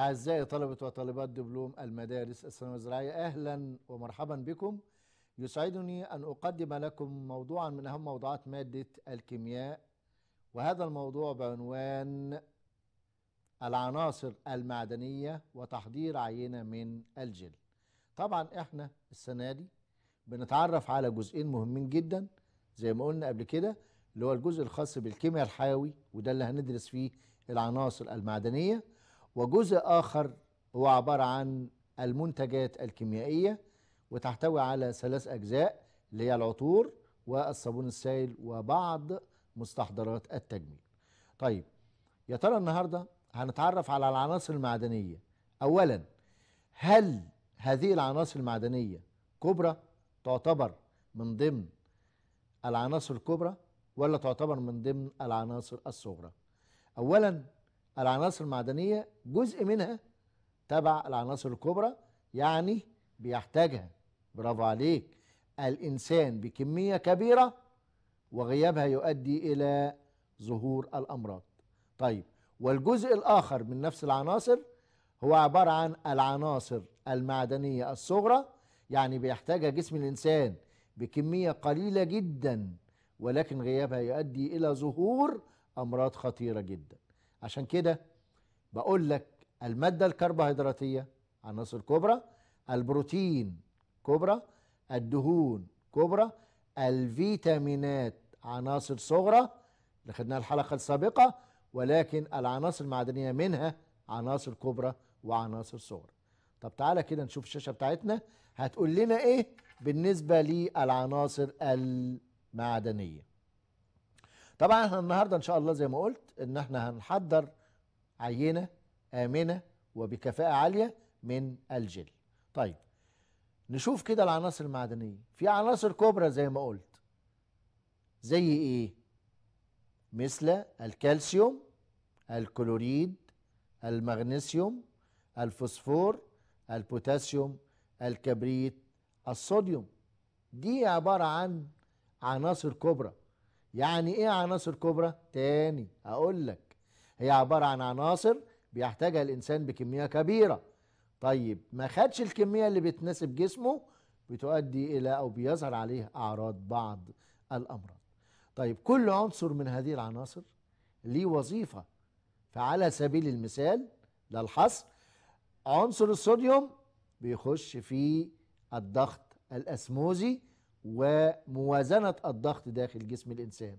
أعزائي طلبة وطالبات دبلوم المدارس الثانوية الزراعية أهلا ومرحبا بكم يسعدني أن أقدم لكم موضوعا من أهم موضوعات مادة الكيمياء وهذا الموضوع بعنوان العناصر المعدنية وتحضير عينة من الجل طبعا إحنا السنة دي بنتعرف على جزئين مهمين جدا زي ما قلنا قبل كده اللي هو الجزء الخاص بالكيمياء الحيوي وده اللي هندرس فيه العناصر المعدنيه وجزء آخر هو عبارة عن المنتجات الكيميائية وتحتوي على ثلاث أجزاء اللي هي العطور والصابون السائل وبعض مستحضرات التجميل طيب يا ترى النهاردة هنتعرف على العناصر المعدنية أولا هل هذه العناصر المعدنية كبرى تعتبر من ضمن العناصر الكبرى ولا تعتبر من ضمن العناصر الصغرى أولا العناصر المعدنيه جزء منها تبع العناصر الكبرى يعني بيحتاجها برافو عليك الانسان بكميه كبيره وغيابها يؤدي الى ظهور الامراض طيب والجزء الاخر من نفس العناصر هو عباره عن العناصر المعدنيه الصغرى يعني بيحتاجها جسم الانسان بكميه قليله جدا ولكن غيابها يؤدي الى ظهور امراض خطيره جدا عشان كده بقول لك الماده الكربوهيدراتيه عناصر كبرى البروتين كبرى الدهون كبرى الفيتامينات عناصر صغرى اللي خدناها الحلقه السابقه ولكن العناصر المعدنيه منها عناصر كبرى وعناصر صغرى طب تعالى كده نشوف الشاشه بتاعتنا هتقول لنا ايه بالنسبه للعناصر المعدنيه طبعا احنا النهارده ان شاء الله زي ما قلت ان احنا هنحضر عينه امنه وبكفاءه عاليه من الجل طيب نشوف كده العناصر المعدنيه في عناصر كبرى زي ما قلت زي ايه مثل الكالسيوم الكلوريد المغنيسيوم الفوسفور البوتاسيوم الكبريت الصوديوم دي عباره عن عناصر كبرى يعني ايه عناصر كبرى تاني اقول لك هي عباره عن عناصر بيحتاجها الانسان بكميه كبيره طيب ما خدش الكميه اللي بتناسب جسمه بتؤدي الى او بيظهر عليه اعراض بعض الامراض طيب كل عنصر من هذه العناصر ليه وظيفه فعلى سبيل المثال للحصر عنصر الصوديوم بيخش في الضغط الاسموزي وموازنة الضغط داخل جسم الإنسان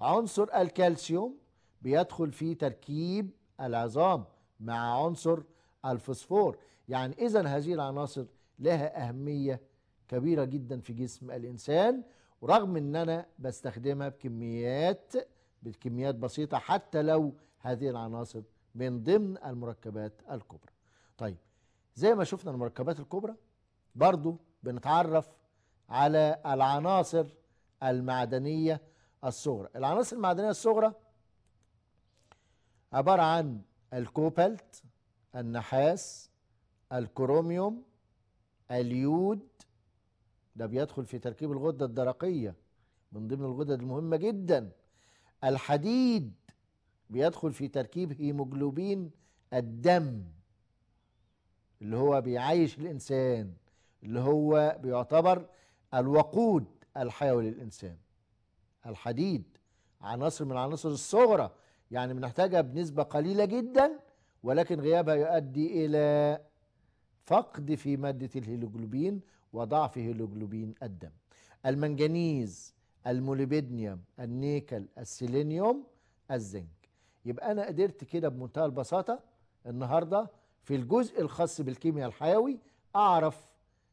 عنصر الكالسيوم بيدخل في تركيب العظام مع عنصر الفوسفور يعني إذا هذه العناصر لها أهمية كبيرة جدا في جسم الإنسان ورغم ان انا بستخدمها بكميات بكميات بسيطه حتى لو هذه العناصر من ضمن المركبات الكبرى. طيب زي ما شفنا المركبات الكبرى برضو بنتعرف على العناصر المعدنية الصغرى العناصر المعدنية الصغرى عبارة عن الكوبلت النحاس الكروميوم اليود ده بيدخل في تركيب الغدة الدرقية من ضمن الغدد المهمة جدا الحديد بيدخل في تركيب هيموجلوبين الدم اللي هو بيعيش الإنسان اللي هو بيعتبر الوقود الحيوي للإنسان الحديد عناصر من عناصر الصغرى يعني بنحتاجها بنسبة قليلة جدا ولكن غيابها يؤدي إلى فقد في مادة الهيلوجلوبين وضعف هيلوجلوبين الدم المنجنيز الموليبيدنيوم النيكل السيلينيوم الزنك يبقى أنا قدرت كده بمنتهى البساطة النهاردة في الجزء الخاص بالكيمياء الحيوي أعرف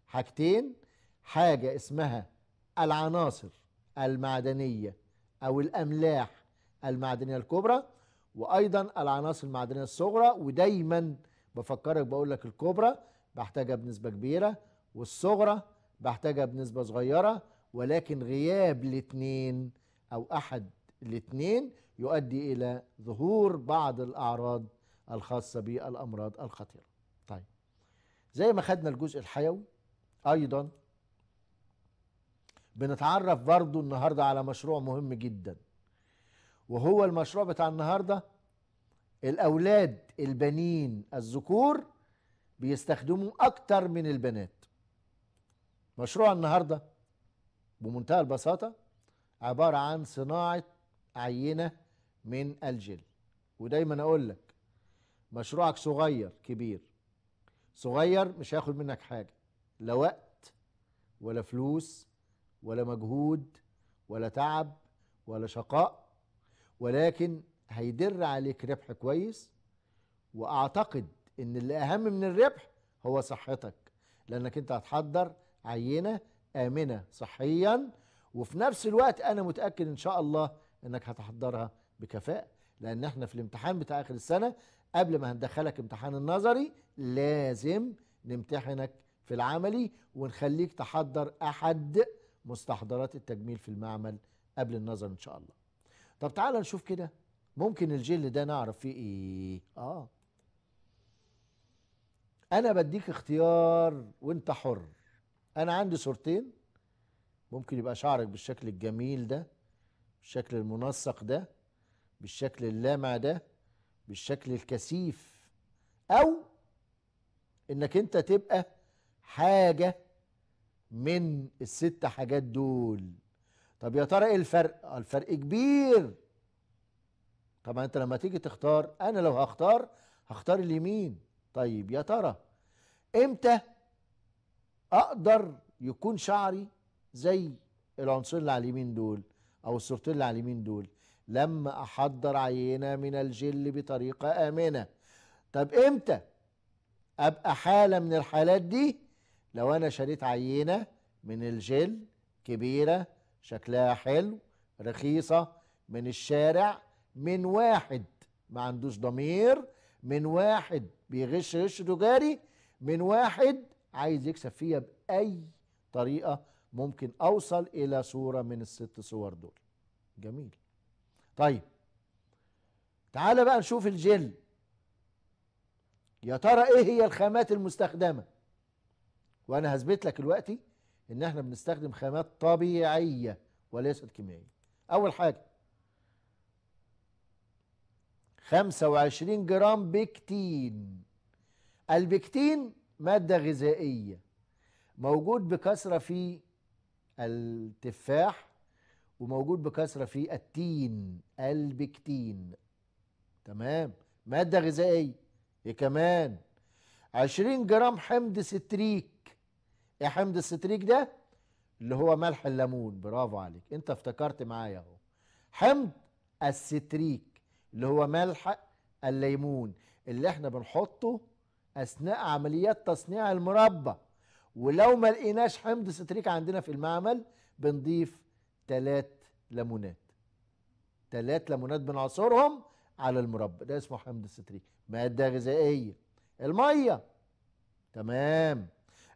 حاجتين حاجة اسمها العناصر المعدنية أو الأملاح المعدنية الكبرى وأيضا العناصر المعدنية الصغرى ودايما بفكرك بقول لك الكبرى بحتاجها بنسبة كبيرة والصغرى بحتاجها بنسبة صغيرة ولكن غياب الاثنين أو أحد الاثنين يؤدي إلى ظهور بعض الأعراض الخاصة بالأمراض الخطيرة طيب زي ما خدنا الجزء الحيوي أيضا بنتعرف برضو النهاردة على مشروع مهم جدا وهو المشروع بتاع النهاردة الأولاد البنين الذكور بيستخدموا أكتر من البنات مشروع النهاردة بمنتهى البساطة عبارة عن صناعة عينة من الجل ودايما أقول لك مشروعك صغير كبير صغير مش هياخد منك حاجة لا وقت ولا فلوس ولا مجهود ولا تعب ولا شقاء ولكن هيدر عليك ربح كويس واعتقد ان اللي اهم من الربح هو صحتك لانك انت هتحضر عينه امنه صحيا وفي نفس الوقت انا متاكد ان شاء الله انك هتحضرها بكفاءه لان احنا في الامتحان بتاع اخر السنه قبل ما هندخلك امتحان النظري لازم نمتحنك في العملي ونخليك تحضر احد مستحضرات التجميل في المعمل قبل النظر ان شاء الله طب تعالى نشوف كده ممكن الجل ده نعرف فيه ايه اه انا بديك اختيار وانت حر انا عندي صورتين ممكن يبقى شعرك بالشكل الجميل ده بالشكل المنسق ده بالشكل اللامع ده بالشكل الكثيف او انك انت تبقى حاجه من الست حاجات دول طب يا ترى ايه الفرق الفرق كبير طبعا انت لما تيجي تختار انا لو هختار هختار اليمين طيب يا ترى امتى اقدر يكون شعري زي العنصرين اللي على اليمين دول او الصورتين اللي على اليمين دول لما احضر عينه من الجل بطريقه امنه طب امتى ابقى حاله من الحالات دي لو انا شريت عينه من الجل كبيره شكلها حلو رخيصه من الشارع من واحد ما عندوش ضمير من واحد بيغش غش تجاري من واحد عايز يكسب فيها باي طريقه ممكن اوصل الى صوره من الست صور دول جميل طيب تعالى بقى نشوف الجل يا ترى ايه هي الخامات المستخدمه وانا هثبت لك دلوقتي ان احنا بنستخدم خامات طبيعيه وليست كيميائيه اول حاجه 25 جرام بكتين البكتين ماده غذائيه موجود بكثره في التفاح وموجود بكثره في التين البكتين تمام ماده غذائيه ايه كمان 20 جرام حمض ستريك يا حمض الستريك ده اللي هو ملح الليمون برافو عليك انت افتكرت معايا اهو حمض الستريك اللي هو ملح الليمون اللي احنا بنحطه اثناء عمليات تصنيع المربى ولو ما لقيناش حمض ستريك عندنا في المعمل بنضيف تلات ليمونات تلات ليمونات بنعصرهم على المربى ده اسمه حمض ستريك ماده غذائيه الميه تمام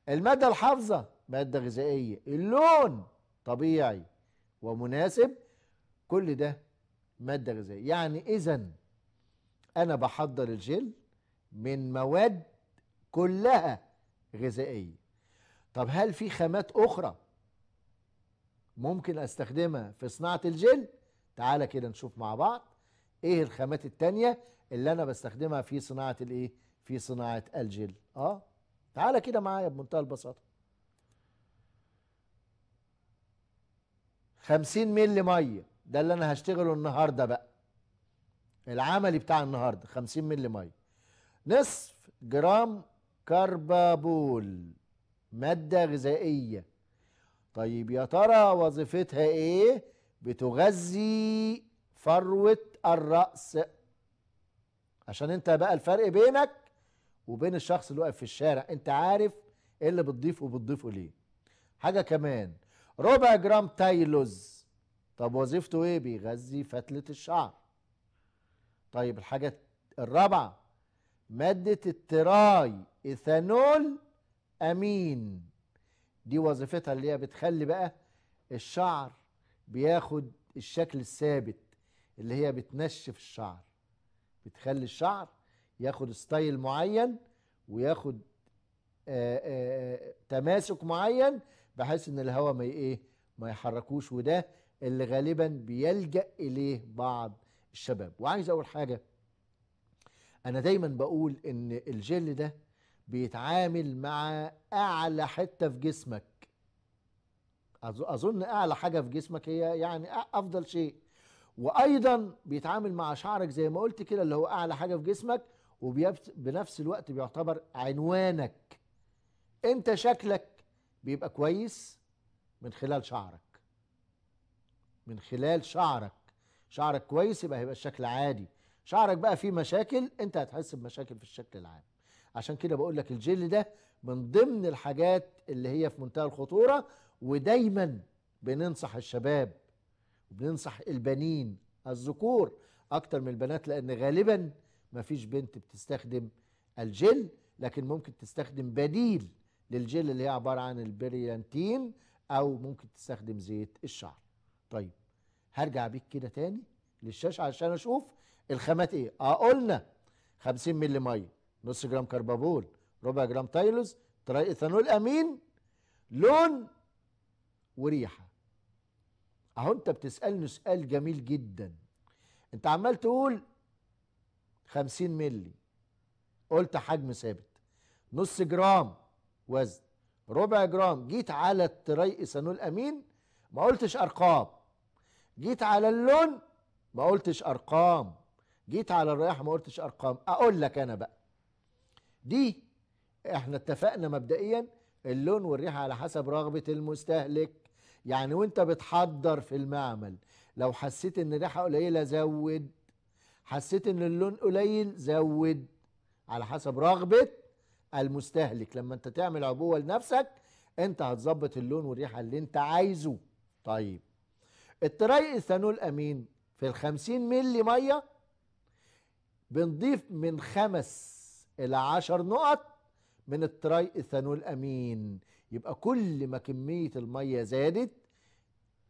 المادة الحافظة مادة غذائية اللون طبيعي ومناسب كل ده مادة غذائية يعني إذا أنا بحضر الجل من مواد كلها غذائية طب هل في خامات أخرى ممكن أستخدمها في صناعة الجل؟ تعالى كده نشوف مع بعض إيه الخامات التانية اللي أنا بستخدمها في صناعة الإيه؟ في صناعة الجل آه تعالى كده معايا بمنتهى البساطه 50 مللي ميه ده اللي انا هشتغله النهارده بقى العملي بتاع النهارده 50 مللي ميه نصف جرام كربابول ماده غذائيه طيب يا ترى وظيفتها ايه بتغذي فروه الراس عشان انت بقى الفرق بينك وبين الشخص اللي واقف في الشارع انت عارف ايه اللي بتضيفه وبتضيفه ليه حاجه كمان ربع جرام تايلوز طب وظيفته ايه بيغذي فتله الشعر طيب الحاجه الرابعه ماده التراي ايثانول امين دي وظيفتها اللي هي بتخلي بقى الشعر بياخد الشكل الثابت اللي هي بتنشف الشعر بتخلي الشعر ياخد ستايل معين وياخد آآ آه، آآ آه، آه، تماسك معين بحيث ان الهواء ما ايه ما يحركوش وده اللي غالبا بيلجا اليه بعض الشباب وعايز اقول حاجه انا دايما بقول ان الجل ده بيتعامل مع اعلى حته في جسمك اظن اعلى حاجه في جسمك هي يعني افضل شيء وايضا بيتعامل مع شعرك زي ما قلت كده اللي هو اعلى حاجه في جسمك وبنفس الوقت بيعتبر عنوانك انت شكلك بيبقى كويس من خلال شعرك من خلال شعرك شعرك كويس يبقى هيبقى الشكل عادي شعرك بقى فيه مشاكل انت هتحس بمشاكل في الشكل العام عشان كده بقول لك الجل ده من ضمن الحاجات اللي هي في منتهى الخطوره ودايما بننصح الشباب وبننصح البنين الذكور اكتر من البنات لان غالبا مفيش بنت بتستخدم الجل لكن ممكن تستخدم بديل للجل اللي هي عبارة عن البريلانتين أو ممكن تستخدم زيت الشعر طيب هرجع بيك كده تاني للشاشة عشان أشوف الخامات إيه آه قلنا 50 مللي مية نص جرام كربابول ربع جرام تايلوز تراي إثانول أمين لون وريحة أهو أنت بتسألني سؤال جميل جدا أنت عمال تقول 50 ملي قلت حجم ثابت نص جرام وزن ربع جرام جيت على التري ايثانول امين ما قلتش ارقام جيت على اللون ما قلتش ارقام جيت على الرياح ما قلتش ارقام اقول لك انا بقى دي احنا اتفقنا مبدئيا اللون والريحه على حسب رغبه المستهلك يعني وانت بتحضر في المعمل لو حسيت ان ريحه قليله زود حسيت ان اللون قليل زود على حسب رغبه المستهلك لما انت تعمل عبوه لنفسك انت هتظبط اللون والريحه اللي انت عايزه طيب التري ايثانول امين في ال 50 مللي ميه بنضيف من خمس الى عشر نقط من التري ايثانول امين يبقى كل ما كميه الميه زادت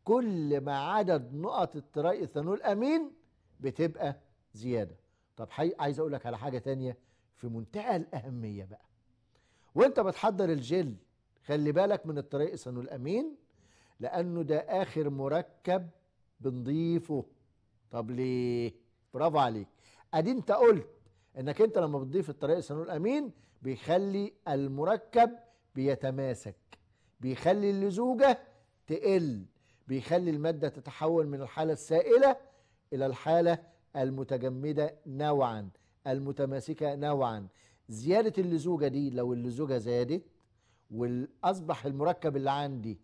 كل ما عدد نقط التري ايثانول امين بتبقى زياده طب حي... عايز اقول لك على حاجه تانية في منتهى الاهميه بقى وانت بتحضر الجل خلي بالك من الطريق صنو الامين لانه ده اخر مركب بنضيفه طب ليه برافو عليك ادي انت قلت انك انت لما بتضيف الطريق صنو الامين بيخلي المركب بيتماسك بيخلي اللزوجه تقل بيخلي الماده تتحول من الحاله السائله الى الحاله المتجمدة نوعا المتماسكة نوعا زيادة اللزوجة دي لو اللزوجة زادت وأصبح المركب اللي عندي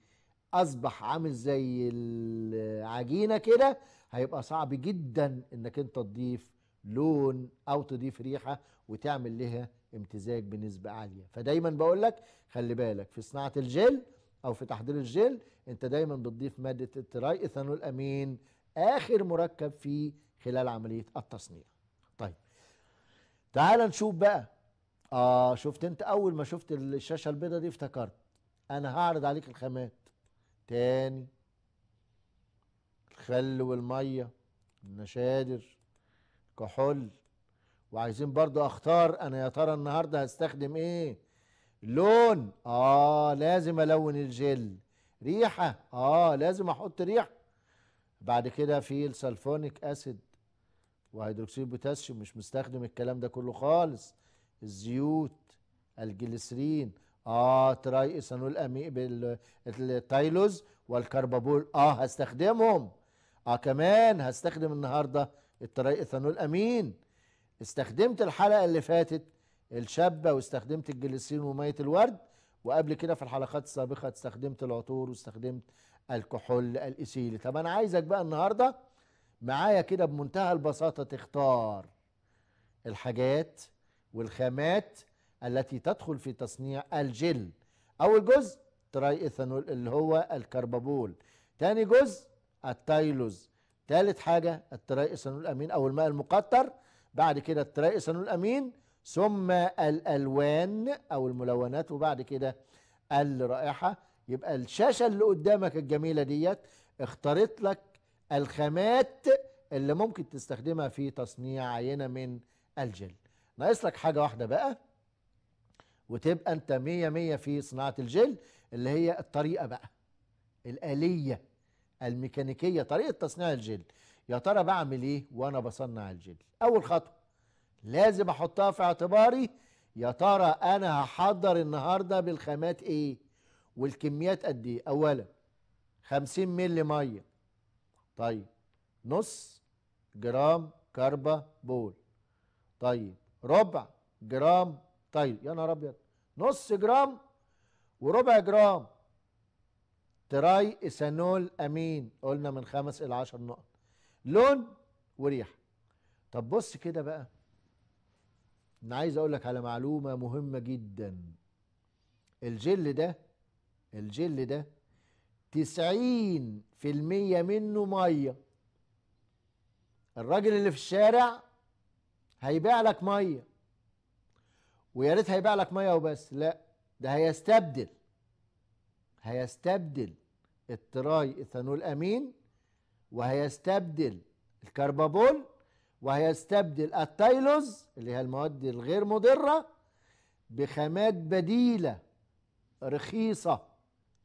أصبح عامل زي العجينة كده هيبقى صعب جدا إنك أنت تضيف لون أو تضيف ريحة وتعمل لها امتزاج بنسبة عالية فدايما بقول لك خلي بالك في صناعة الجل أو في تحضير الجل أنت دايما بتضيف مادة التراي إيثانول أمين آخر مركب في خلال عملية التصنيع طيب تعال نشوف بقى اه شفت انت اول ما شفت الشاشة البيضة دي افتكرت انا هعرض عليك الخامات تاني الخل والمية النشادر كحول وعايزين برضو اختار انا يا ترى النهاردة هستخدم ايه لون اه لازم الون الجل ريحة اه لازم احط ريحة بعد كده في السلفونيك اسيد وهيدروكسيد البوتاسيوم مش مستخدم الكلام ده كله خالص الزيوت الجليسرين اه تراي ايثانول امي بالتايلوز والكربابول اه هستخدمهم اه كمان هستخدم النهارده التراي ايثانول امين استخدمت الحلقه اللي فاتت الشابه واستخدمت الجليسرين وميه الورد وقبل كده في الحلقات السابقه استخدمت العطور واستخدمت الكحول الاسيلي طب انا عايزك بقى النهارده معايا كده بمنتهى البساطه تختار الحاجات والخامات التي تدخل في تصنيع الجل اول جزء تراي ايثانول اللي هو الكربابول تاني جزء التايلوز تالت حاجه التراي ايثانول امين او الماء المقطر بعد كده التراي ايثانول امين ثم الالوان او الملونات وبعد كده الرائحه يبقى الشاشه اللي قدامك الجميله ديت اختارت لك الخامات اللي ممكن تستخدمها في تصنيع عينة من الجل ناقص لك حاجة واحدة بقى وتبقى انت مية مية في صناعة الجل اللي هي الطريقة بقى الآلية الميكانيكية طريقة تصنيع الجل يا ترى بعمل ايه وانا بصنع الجل اول خطوة لازم احطها في اعتباري يا ترى انا هحضر النهاردة بالخامات ايه والكميات قد ايه اولا 50 ملي ميه طيب نص جرام بول طيب ربع جرام طيب يا نهار ابيض نص جرام وربع جرام تراي ايثانول امين قلنا من خمس الى عشر نقط لون وريحه طب بص كده بقى انا عايز اقول لك على معلومه مهمه جدا الجل ده الجل ده 90% منه ميه الراجل اللي في الشارع هيبيع لك ميه ويا ريت هيبيع لك ميه وبس لا ده هيستبدل هيستبدل التراي ايثانول امين وهيستبدل الكربابول وهيستبدل التايلوز اللي هي المواد الغير مضره بخامات بديله رخيصه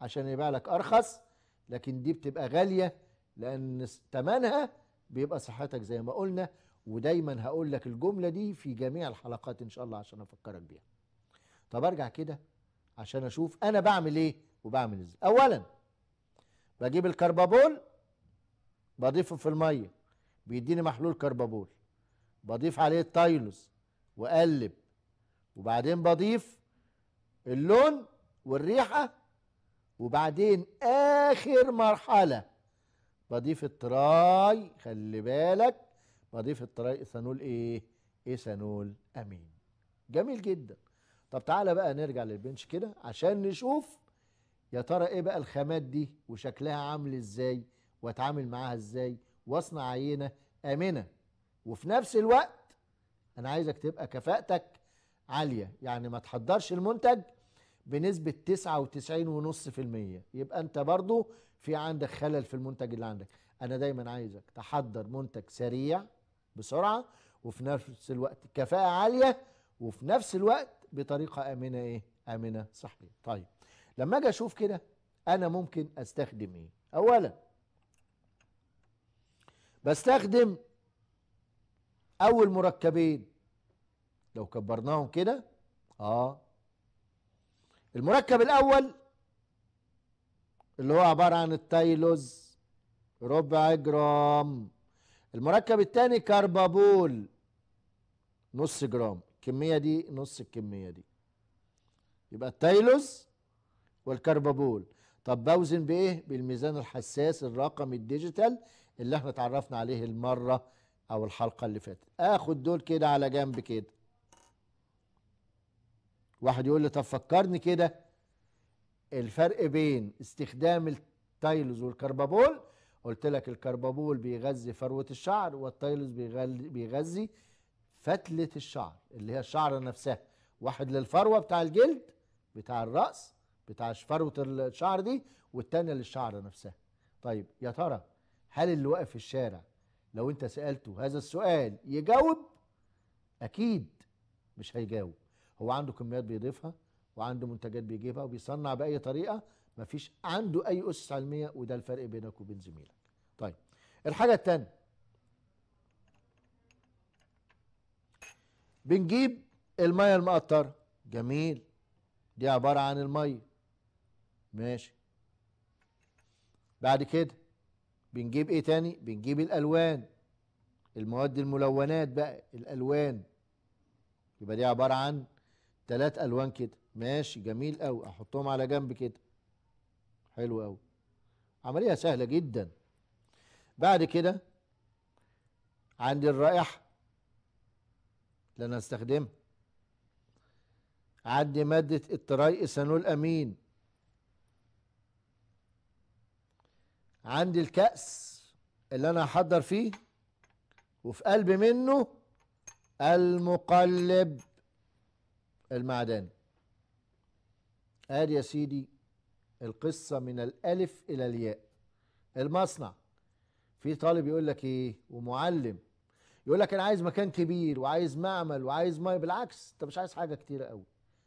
عشان يبيع لك ارخص لكن دي بتبقى غاليه لان ثمنها بيبقى صحتك زي ما قلنا ودايما هقول لك الجمله دي في جميع الحلقات ان شاء الله عشان افكرك بيها طب ارجع كده عشان اشوف انا بعمل ايه وبعمل ازاي اولا بجيب الكربابول بضيفه في الميه بيديني محلول كربابول بضيف عليه التايلوس واقلب وبعدين بضيف اللون والريحه وبعدين اخر مرحله بضيف التراي خلي بالك بضيف التراي ايثانول ايه ايثانول امين جميل جدا طب تعالى بقى نرجع للبنش كده عشان نشوف يا ترى ايه بقى الخامات دي وشكلها عامل ازاي واتعامل معاها ازاي واصنع عينه امنه وفي نفس الوقت انا عايزك تبقى كفاءتك عاليه يعني ما تحضرش المنتج بنسبة 99.5% يبقى انت برضو في عندك خلل في المنتج اللي عندك انا دايما عايزك تحضر منتج سريع بسرعة وفي نفس الوقت كفاءة عالية وفي نفس الوقت بطريقة امنة ايه امنة صحية طيب لما اجي اشوف كده انا ممكن استخدم ايه اولا بستخدم اول مركبين لو كبرناهم كده اه المركب الاول اللي هو عباره عن التايلوز ربع جرام المركب الثاني كربابول نص جرام الكميه دي نص الكميه دي يبقى التايلوز والكربابول طب بوزن بايه بالميزان الحساس الرقم الديجيتال اللي احنا اتعرفنا عليه المره او الحلقه اللي فاتت اخد دول كده على جنب كده واحد يقول لي طب فكرني كده الفرق بين استخدام التايلز والكربابول قلت لك الكربابول بيغذي فروه الشعر والتايلز بيغذي فتله الشعر اللي هي الشعره نفسها واحد للفروه بتاع الجلد بتاع الراس بتاع فروه الشعر دي والتانيه للشعره نفسها طيب يا ترى هل اللي واقف في الشارع لو انت سالته هذا السؤال يجاوب اكيد مش هيجاوب هو عنده كميات بيضيفها وعنده منتجات بيجيبها وبيصنع باي طريقه مفيش عنده اي اسس علميه وده الفرق بينك وبين زميلك طيب الحاجه الثانيه بنجيب الميه المقطره جميل دي عباره عن الميه ماشي بعد كده بنجيب ايه تاني بنجيب الالوان المواد الملونات بقى الالوان يبقى دي عباره عن تلات الوان كده ماشي جميل قوي احطهم على جنب كده حلو قوي عمليه سهله جدا بعد كده عندي الرائحه اللي انا هستخدمها عندي ماده التراي ايثانول امين عندي الكأس اللي أنا هحضر فيه وفي قلب منه المقلب المعدني ادي يا سيدي القصه من الالف الى الياء المصنع في طالب يقول لك ايه ومعلم يقول لك انا عايز مكان كبير وعايز معمل وعايز ميه بالعكس انت مش عايز حاجه كتيره قوي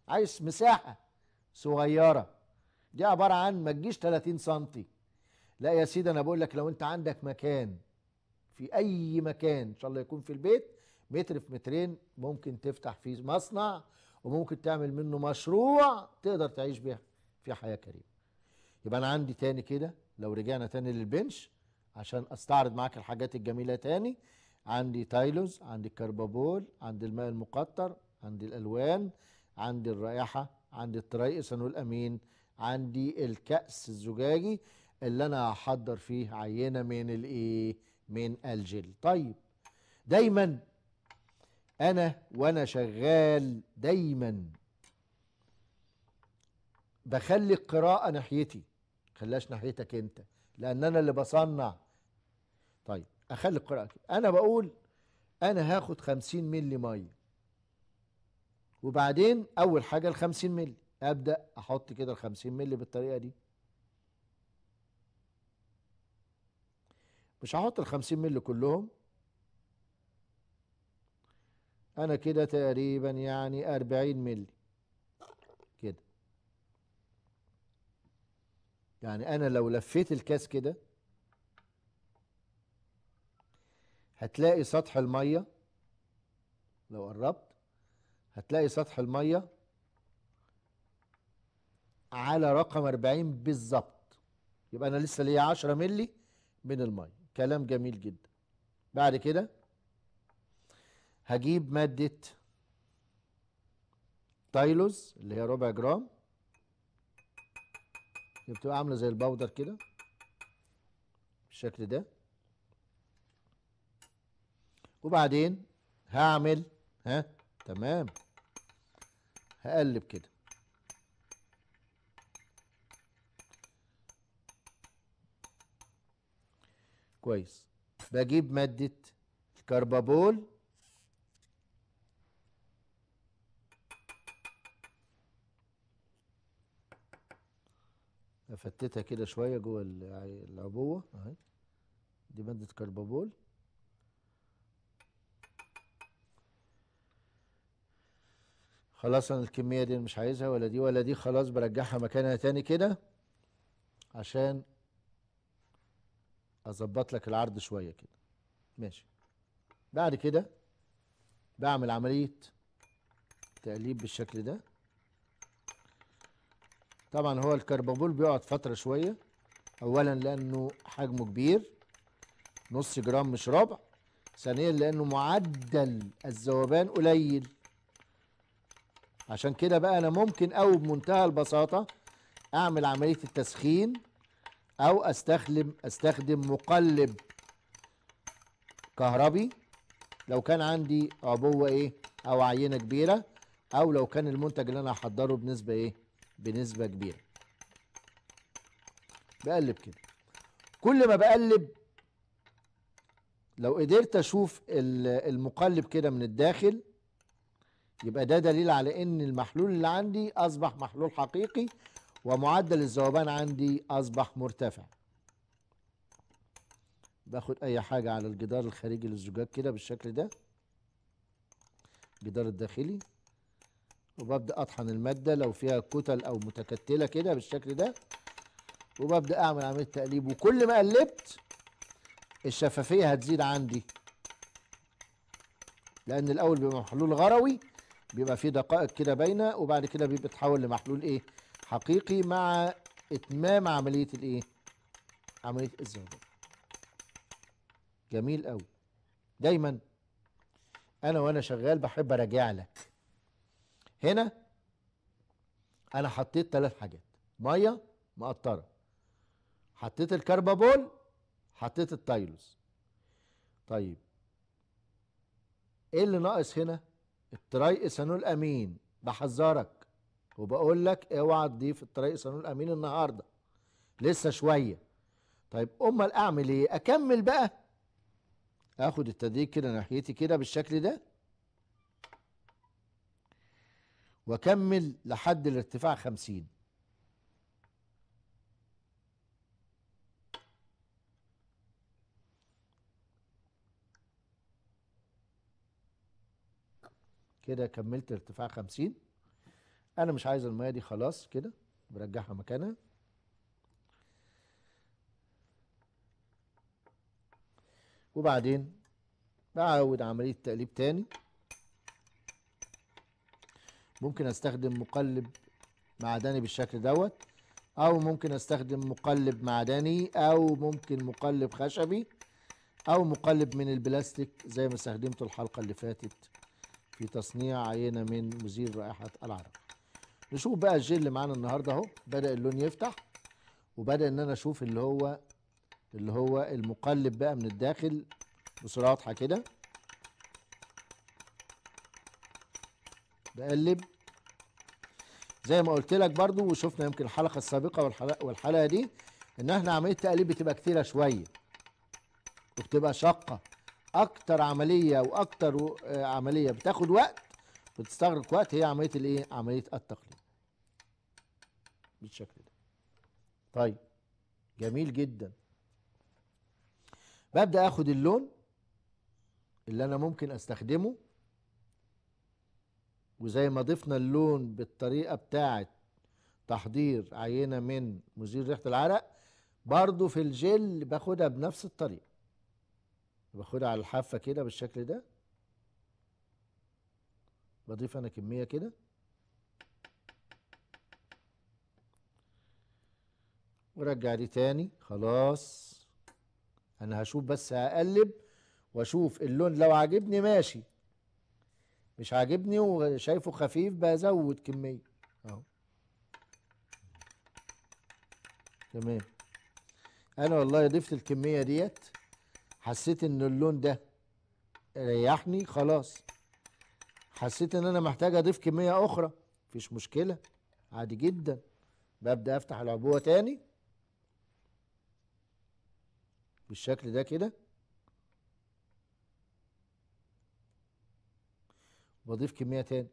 عايز مساحه صغيره دي عباره عن ما تجيش 30 سم لا يا سيدي انا بقول لك لو انت عندك مكان في اي مكان ان شاء الله يكون في البيت متر في مترين ممكن تفتح فيه مصنع وممكن تعمل منه مشروع تقدر تعيش بيه في حياه كريمه يبقى انا عندي تاني كده لو رجعنا تاني للبنش عشان استعرض معاك الحاجات الجميله تاني عندي تايلوز عندي الكربابول عندي الماء المقطر عندي الالوان عندي الرائحه عندي التريقسانول والأمين عندي الكأس الزجاجي اللي انا هحضر فيه عينه من الايه من الجل طيب دايما انا وانا شغال دايما بخلي القراءة ناحيتي خلاش ناحيتك انت لان انا اللي بصنع طيب اخلي القراءة انا بقول انا هاخد خمسين ملي مية وبعدين اول حاجة الخمسين ملي ابدأ احط كده الخمسين ملي بالطريقة دي مش هحط الخمسين ملي كلهم انا كده تقريبا يعني اربعين ملي كده يعني انا لو لفيت الكاس كده هتلاقي سطح المية لو قربت هتلاقي سطح المية على رقم أربعين بالظبط يبقى انا لسه ليا عشرة ملي من المية كلام جميل جدا بعد كده هجيب مادة تايلوز اللي هي ربع جرام اللي بتبقى عاملة زي البودر كده بالشكل ده وبعدين هعمل ها تمام هقلب كده كويس بجيب مادة الكربابول فتتها كده شويه جوه العبوه اهي دي ماده كربابول خلاص انا الكميه دي مش عايزها ولا دي ولا دي خلاص برجعها مكانها تاني كده عشان اظبط لك العرض شويه كده ماشي بعد كده بعمل عمليه تقليب بالشكل ده طبعا هو الكربامبول بيقعد فترة شوية أولا لأنه حجمه كبير نص جرام مش ربع ثانيا لأنه معدل الذوبان قليل عشان كده بقى أنا ممكن أو بمنتهى البساطة أعمل عملية التسخين أو أستخدم أستخدم مقلب كهربي لو كان عندي عبوة إيه أو عينة كبيرة أو لو كان المنتج اللي أنا هحضره بنسبة إيه بنسبة كبيرة بقلب كده كل ما بقلب لو قدرت اشوف المقلب كده من الداخل يبقى ده دليل على ان المحلول اللي عندي اصبح محلول حقيقي ومعدل الذوبان عندي اصبح مرتفع باخد اي حاجة على الجدار الخارجي للزجاج كده بالشكل ده الجدار الداخلي وببدأ أطحن المادة لو فيها كتل أو متكتلة كده بالشكل ده وببدأ أعمل عملية تقليب وكل ما قلبت الشفافية هتزيد عندي لأن الأول بيبقى محلول غروي بيبقى فيه دقائق كده باينة وبعد كده بيبقى لمحلول إيه حقيقي مع إتمام عملية الإيه عملية الذوبان جميل قوي دايما أنا وأنا شغال بحب أراجع لك هنا انا حطيت ثلاث حاجات ميه مقطره حطيت الكربابول حطيت التايلوس طيب ايه اللي ناقص هنا التراي ايثانول امين بحذرك وبقول لك اوعى تضيف التراي ايثانول امين النهارده لسه شويه طيب امال اعمل ايه اكمل بقى اخد التدريج كده ناحيتي كده بالشكل ده وكمل لحد الارتفاع 50 كده كملت ارتفاع 50 انا مش عايز المياه دي خلاص كده برجعها مكانها وبعدين بعود عمليه تقليب تاني ممكن استخدم مقلب معدني بالشكل دوت او ممكن استخدم مقلب معدني او ممكن مقلب خشبي او مقلب من البلاستيك زي ما استخدمته الحلقه اللي فاتت في تصنيع عينه من مزيل رائحه العرق نشوف بقى الجل اللي معانا النهارده اهو بدا اللون يفتح وبدا ان انا اشوف اللي هو اللي هو المقلب بقى من الداخل بصراحه كده بقلب زي ما قلت لك برضو وشفنا يمكن الحلقه السابقه والحلقه, والحلقة دي ان احنا عمليه التقليب بتبقى كتيره شويه وبتبقى شاقه اكتر عمليه واكتر آه، عمليه بتاخد وقت بتستغرق وقت هي عمليه الايه عمليه التقليب بالشكل ده طيب جميل جدا ببدا اخد اللون اللي انا ممكن استخدمه وزي ما ضفنا اللون بالطريقه بتاعه تحضير عينه من مزيل ريحه العرق برضو في الجل باخدها بنفس الطريقه باخدها على الحافه كده بالشكل ده بضيف انا كميه كده ورجع دي تاني خلاص انا هشوف بس هقلب واشوف اللون لو عجبني ماشي مش عاجبني وشايفه خفيف بزود كميه اهو تمام انا والله ضفت الكميه ديت حسيت ان اللون ده ريحني خلاص حسيت ان انا محتاج اضيف كميه اخرى مفيش مشكله عادي جدا ببدا افتح العبوه تاني بالشكل ده كده بضيف كمية تاني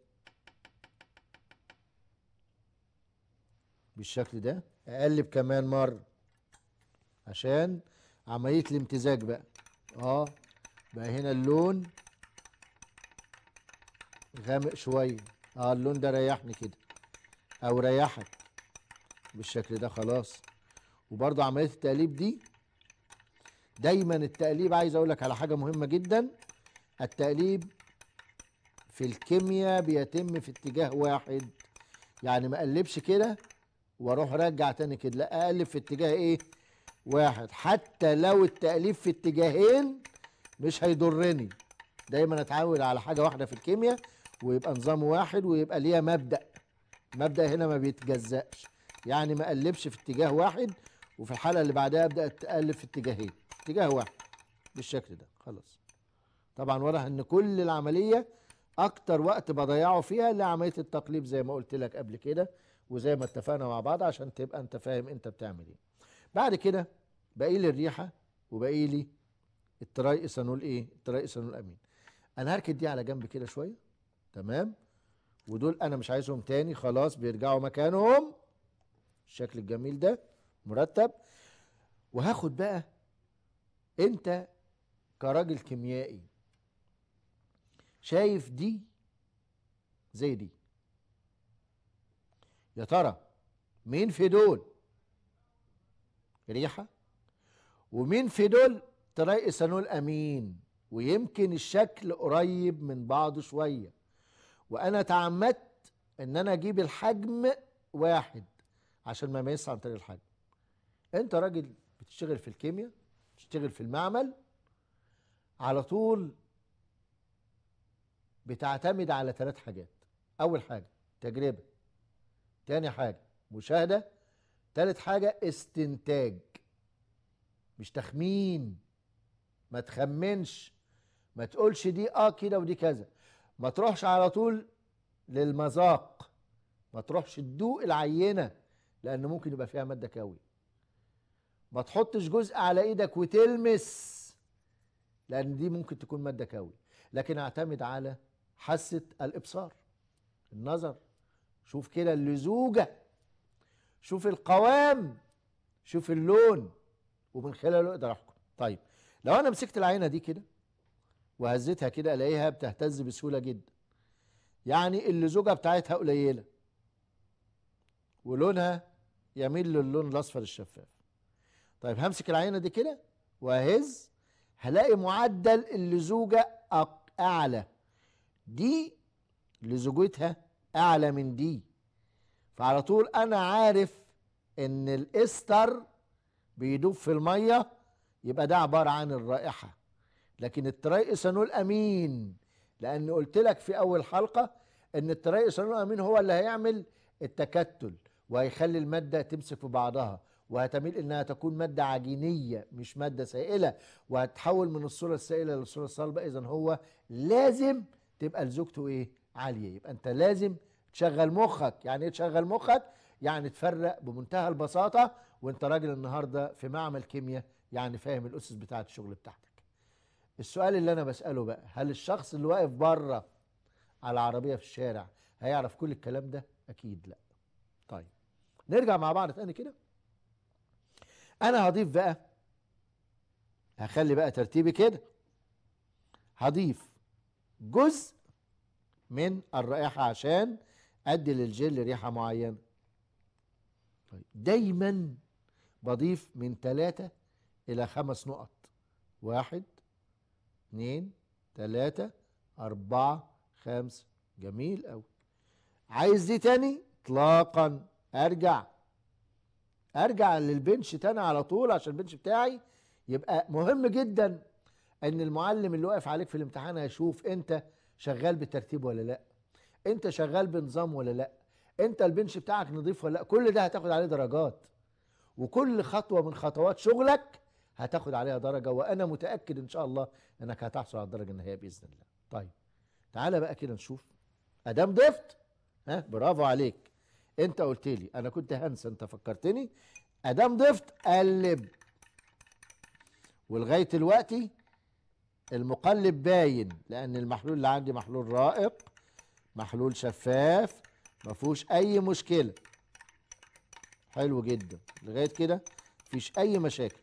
بالشكل ده اقلب كمان مرة عشان عملية الامتزاج بقى اه بقى هنا اللون غامق شوية اه اللون ده ريحني كده او ريحك بالشكل ده خلاص وبرضه عملية التقليب دي دايما التقليب عايز اقولك على حاجة مهمة جدا التقليب في الكيمياء بيتم في اتجاه واحد يعني ما اقلبش كده واروح ارجع تاني كده لا اقلب في اتجاه ايه واحد حتى لو التأليف في اتجاهين مش هيضرني دايما اتعود على حاجه واحده في الكيمياء ويبقى نظام واحد ويبقى ليها مبدا مبدا هنا ما بيتجزأش يعني ما اقلبش في اتجاه واحد وفي الحلقه اللي بعدها ابدا اتقلب في اتجاهين اتجاه واحد بالشكل ده خلاص طبعا واضح ان كل العمليه اكتر وقت بضيعه فيها لعمليه التقليب زي ما قلت لك قبل كده وزي ما اتفقنا مع بعض عشان تبقى انت فاهم انت بتعمل ايه بعد كده باقي لي الريحه وباقي لي التراي ايثانول ايه التراي ايثانول امين انا هركد دي على جنب كده شويه تمام ودول انا مش عايزهم تاني خلاص بيرجعوا مكانهم الشكل الجميل ده مرتب وهاخد بقى انت كراجل كيميائي شايف دي زي دي يا ترى مين في دول ريحة ومين في دول تلاقي سنول أمين ويمكن الشكل قريب من بعضه شوية وأنا تعمدت إن أنا أجيب الحجم واحد عشان ما ميس عن طريق الحجم أنت راجل بتشتغل في الكيمياء بتشتغل في المعمل على طول بتعتمد على ثلاث حاجات اول حاجه تجربه تاني حاجه مشاهده تالت حاجه استنتاج مش تخمين ما تخمنش ما تقولش دي اه كده ودي كذا ما تروحش على طول للمذاق ما تروحش تدوق العينه لان ممكن يبقى فيها ماده كوي ما تحطش جزء على ايدك وتلمس لان دي ممكن تكون ماده كوي لكن اعتمد على حاسه الابصار النظر شوف كده اللزوجه شوف القوام شوف اللون ومن خلاله اقدر احكم طيب لو انا مسكت العينه دي كده وهزتها كده الاقيها بتهتز بسهوله جدا يعني اللزوجه بتاعتها قليله ولونها يميل للون الاصفر الشفاف طيب همسك العينه دي كده وهز هلاقي معدل اللزوجه اعلى دي لزوجتها اعلى من دي فعلى طول انا عارف ان الاستر بيدوب في الميه يبقى ده عباره عن الرائحه لكن الترايسانول امين لان قلت لك في اول حلقه ان الترايسانول امين هو اللي هيعمل التكتل وهيخلي الماده تمسك في بعضها وهتميل انها تكون ماده عجينيه مش ماده سائله وهتحول من الصوره السائله للصوره الصلبه اذا هو لازم تبقى لزوجته ايه عاليه يبقى انت لازم تشغل مخك يعني ايه تشغل مخك يعني تفرق بمنتهى البساطه وانت راجل النهارده في معمل كيمياء يعني فاهم الاسس بتاعه الشغل بتاعتك السؤال اللي انا بساله بقى هل الشخص اللي واقف بره على العربيه في الشارع هيعرف كل الكلام ده اكيد لا طيب نرجع مع بعض تاني كده انا هضيف بقى هخلي بقى ترتيبي كده هضيف جزء من الرائحة عشان أدي للجل ريحة معينة طيب، دايما بضيف من ثلاثة إلى خمس نقط واحد اتنين تلاتة أربعة خمسة جميل قوي عايز دي تاني إطلاقا أرجع أرجع للبنش تاني على طول عشان البنش بتاعي يبقى مهم جدا ان المعلم اللي واقف عليك في الامتحان هيشوف انت شغال بترتيب ولا لا انت شغال بنظام ولا لا انت البنش بتاعك نظيف ولا لا كل ده هتاخد عليه درجات وكل خطوه من خطوات شغلك هتاخد عليها درجه وانا متاكد ان شاء الله انك هتحصل على الدرجه النهائيه باذن الله طيب تعالى بقى كده نشوف ادام ضفت ها برافو عليك انت قلت لي انا كنت هنسى انت فكرتني ادام ضفت قلب ولغايه دلوقتي المقلب باين لان المحلول اللي عندي محلول رائق محلول شفاف ما فيهوش اي مشكله حلو جدا لغايه كده مفيش اي مشاكل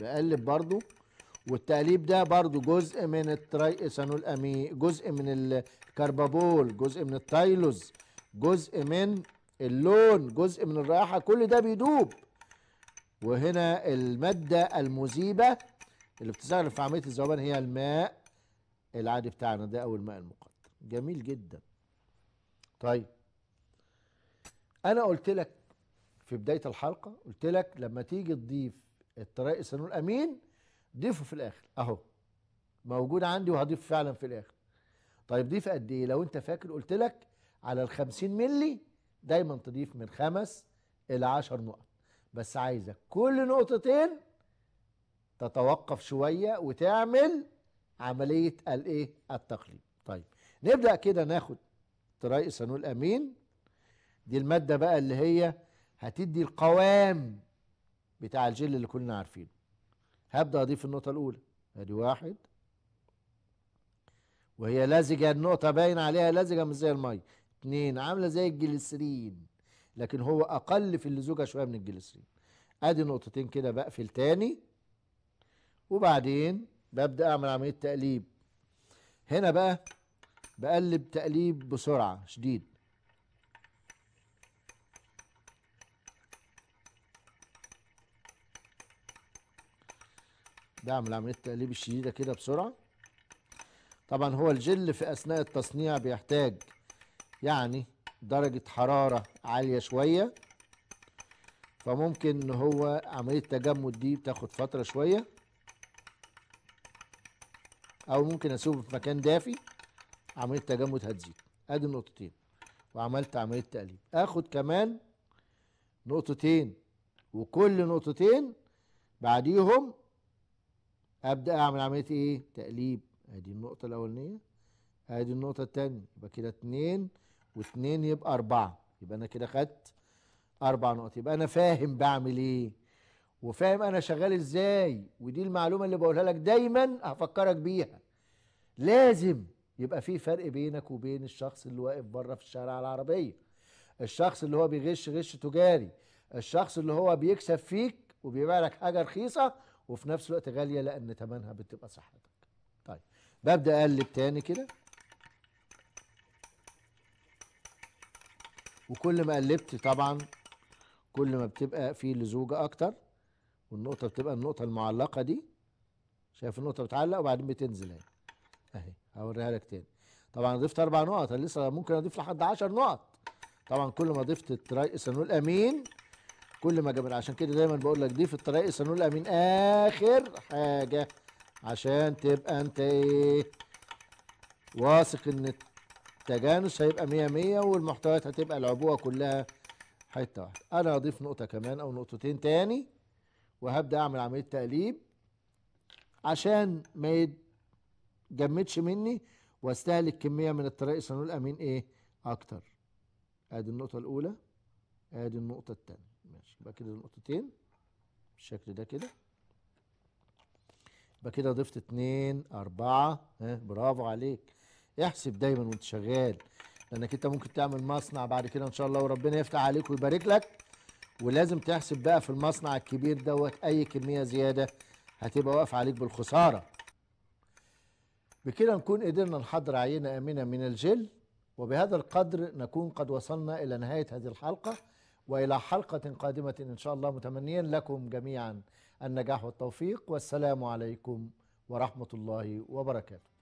بقلب برضو والتقليب ده برضو جزء من التري ايثانول امي جزء من الكربابول جزء من التايلوز جزء من اللون جزء من الرائحه كل ده بيدوب وهنا الماده المذيبه اللي بتستخدم في عمليه الذوبان هي الماء العادي بتاعنا ده او الماء المقطر جميل جدا طيب انا قلت لك في بدايه الحلقه قلت لك لما تيجي تضيف الطريق السنون الامين ضيفه في الاخر اهو موجود عندي وهضيف فعلا في الاخر طيب ضيف قد ايه لو انت فاكر قلت لك على ال 50 مللي دايما تضيف من خمس الى 10 نقط بس عايزك كل نقطتين تتوقف شويه وتعمل عمليه الايه التقليب طيب نبدا كده ناخد تراي ايثانول امين دي الماده بقى اللي هي هتدي القوام بتاع الجل اللي كلنا عارفينه هبدا اضيف النقطه الاولى ادي واحد وهي لزجه النقطه باين عليها لزجه مش زي الميه اتنين عامله زي الجليسرين لكن هو اقل في اللزوجه شويه من الجليسرين ادي نقطتين كده بقفل تاني وبعدين ببدأ أعمل عملية تقليب هنا بقى بقلب تقليب بسرعة شديد بعمل عملية تقليب الشديدة كده بسرعة طبعا هو الجل في أثناء التصنيع بيحتاج يعني درجة حرارة عالية شوية فممكن ان هو عملية التجمد دي بتاخد فترة شوية او ممكن اسيبه في مكان دافي عمليه التجمد هتزيد ادي النقطتين وعملت عمليه تقليب اخد كمان نقطتين وكل نقطتين بعديهم ابدا اعمل عمليه ايه تقليب ادي النقطه الاولانيه ادي النقطه الثانيه يبقى كده اتنين واتنين يبقى اربعه يبقى انا كده خدت اربع نقط يبقى انا فاهم بعمل ايه وفاهم انا شغال ازاي ودي المعلومه اللي بقولها لك دايما هفكرك بيها لازم يبقى في فرق بينك وبين الشخص اللي واقف بره في الشارع على العربيه الشخص اللي هو بيغش غش تجاري الشخص اللي هو بيكسب فيك وبيبيع لك حاجه رخيصه وفي نفس الوقت غاليه لان ثمنها بتبقى صحتك طيب ببدا اقلب تاني كده وكل ما قلبت طبعا كل ما بتبقى في لزوجه اكتر والنقطة بتبقى النقطة المعلقة دي شايف النقطة بتعلق وبعدين بتنزل اهي اهي هوريها لك تاني طبعا ضفت أربع نقط أنا لسه ممكن أضيف لحد 10 نقط طبعا كل ما ضفت الطريق إسانول أمين كل ما جاب عشان كده دايما بقول لك ضيف الطريق إسانول أمين آخر حاجة عشان تبقى أنت إيه واثق إن التجانس هيبقى 100 100 والمحتويات هتبقى العبوة كلها حتة واحدة أنا أضيف نقطة كمان أو نقطتين تاني وهبدا اعمل عمليه تقليب عشان ما يتجمدش مني واستهلك كميه من التريثنول امين ايه اكتر ادي النقطه الاولى ادي النقطه الثانيه ماشي يبقى كده النقطتين بالشكل ده كده يبقى كده ضفت اتنين اربعة ها برافو عليك احسب دايما وانت شغال لانك انت ممكن تعمل مصنع بعد كده ان شاء الله وربنا يفتح عليك ويبارك لك ولازم تحسب بقى في المصنع الكبير دوت اي كميه زياده هتبقى واقف عليك بالخساره بكده نكون قدرنا نحضر عينه امنه من الجل وبهذا القدر نكون قد وصلنا الى نهايه هذه الحلقه والى حلقه قادمه ان شاء الله متمنيا لكم جميعا النجاح والتوفيق والسلام عليكم ورحمه الله وبركاته